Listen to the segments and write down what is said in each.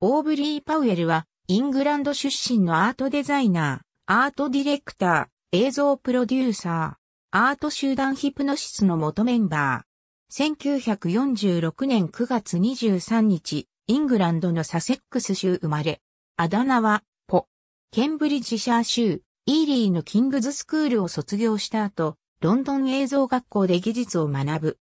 オーブリー・パウエルは、イングランド出身のアートデザイナー、アートディレクター、映像プロデューサー、アート集団ヒプノシスの元メンバー。1946年9月23日、イングランドのサセックス州生まれ。あだ名は、ポ。ケンブリッジシャー州、イーリーのキングズスクールを卒業した後、ロンドン映像学校で技術を学ぶ。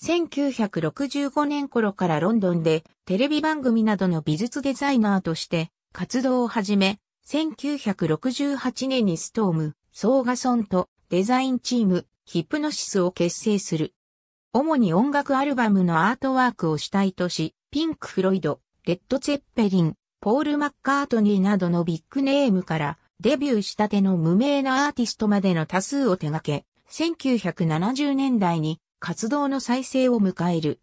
1965年頃からロンドンでテレビ番組などの美術デザイナーとして活動を始め、1968年にストーム、ソーガソンとデザインチーム、ヒプノシスを結成する。主に音楽アルバムのアートワークを主体とし、ピンク・フロイド、レッド・ツェッペリン、ポール・マッカートニーなどのビッグネームからデビューしたての無名なアーティストまでの多数を手掛け、1970年代に活動の再生を迎える。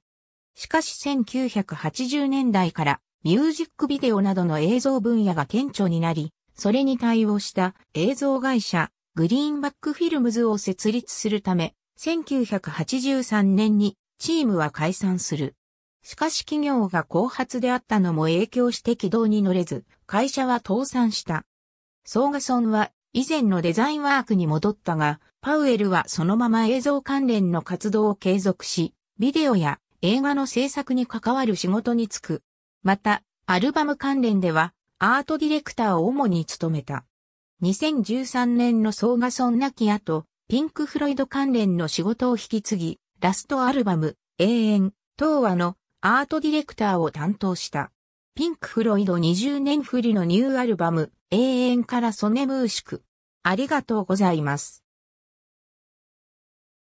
しかし1980年代からミュージックビデオなどの映像分野が顕著になり、それに対応した映像会社グリーンバックフィルムズを設立するため、1983年にチームは解散する。しかし企業が後発であったのも影響して軌道に乗れず、会社は倒産した。ソーガソンは以前のデザインワークに戻ったが、パウエルはそのまま映像関連の活動を継続し、ビデオや映画の制作に関わる仕事に就く。また、アルバム関連では、アートディレクターを主に務めた。2013年のソーガソンなき後、ピンク・フロイド関連の仕事を引き継ぎ、ラストアルバム、永遠、東和のアートディレクターを担当した。ピンク・フロイド20年振りのニューアルバム、永遠から曽根ムーシク。ありがとうございます。